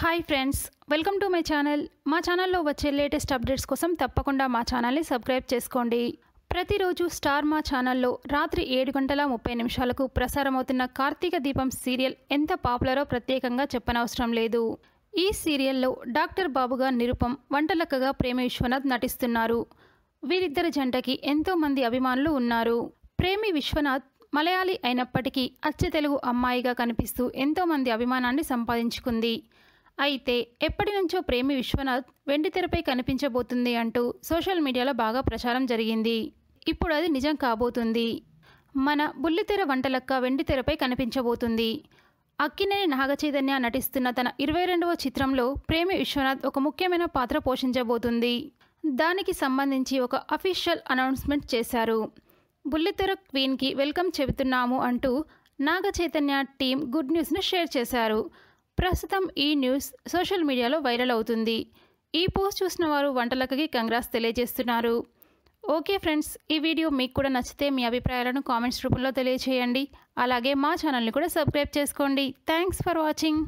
hi friends welcome to my channel మా ఛానల్లో వచ్చే లేటెస్ట్ అప్డేట్స్ కోసం తప్పకుండా మా ఛానల్ని సబ్స్క్రైబ్ చేసుకోండి ప్రతిరోజు స్టార్ మా ఛానల్లో రాత్రి ఏడు గంటల ముప్పై నిమిషాలకు ప్రసారమవుతున్న కార్తీక దీపం సీరియల్ ఎంత పాపులరో ప్రత్యేకంగా చెప్పనవసరం లేదు ఈ సీరియల్లో డాక్టర్ బాబుగా నిరుపం వంటలక్కగా ప్రేమ విశ్వనాథ్ నటిస్తున్నారు వీరిద్దరి జంటకి ఎంతోమంది అభిమానులు ఉన్నారు ప్రేమి విశ్వనాథ్ మలయాళీ అయినప్పటికీ అచ్చ తెలుగు అమ్మాయిగా కనిపిస్తూ ఎంతోమంది అభిమానాన్ని సంపాదించుకుంది అయితే ఎప్పటి నుంచో ప్రేమి విశ్వనాథ్ వెండి తెరపై కనిపించబోతుంది అంటూ సోషల్ మీడియాలో బాగా ప్రచారం జరిగింది ఇప్పుడు అది నిజం కాబోతుంది మన బుల్లితెర వంటలక్క వెండి తెరపై కనిపించబోతుంది అక్కినేని నాగచైతన్య నటిస్తున్న తన ఇరవై రెండవ చిత్రంలో ప్రేమి విశ్వనాథ్ ఒక ముఖ్యమైన పాత్ర పోషించబోతుంది దానికి సంబంధించి ఒక అఫీషియల్ అనౌన్స్మెంట్ చేశారు బుల్లితెర క్వీన్కి వెల్కమ్ చెబుతున్నాము అంటూ నాగచైతన్య టీం గుడ్ న్యూస్ను షేర్ చేశారు ప్రస్తుతం ఈ న్యూస్ సోషల్ మీడియాలో వైరల్ అవుతుంది ఈ పోస్ట్ చూసిన వారు వంటలకి కంగ్రాస్ తెలియజేస్తున్నారు ఓకే ఫ్రెండ్స్ ఈ వీడియో మీకు కూడా నచ్చితే మీ అభిప్రాయాలను కామెంట్స్ రూపంలో తెలియజేయండి అలాగే మా ఛానల్ని కూడా సబ్స్క్రైబ్ చేసుకోండి థ్యాంక్స్ ఫర్ వాచింగ్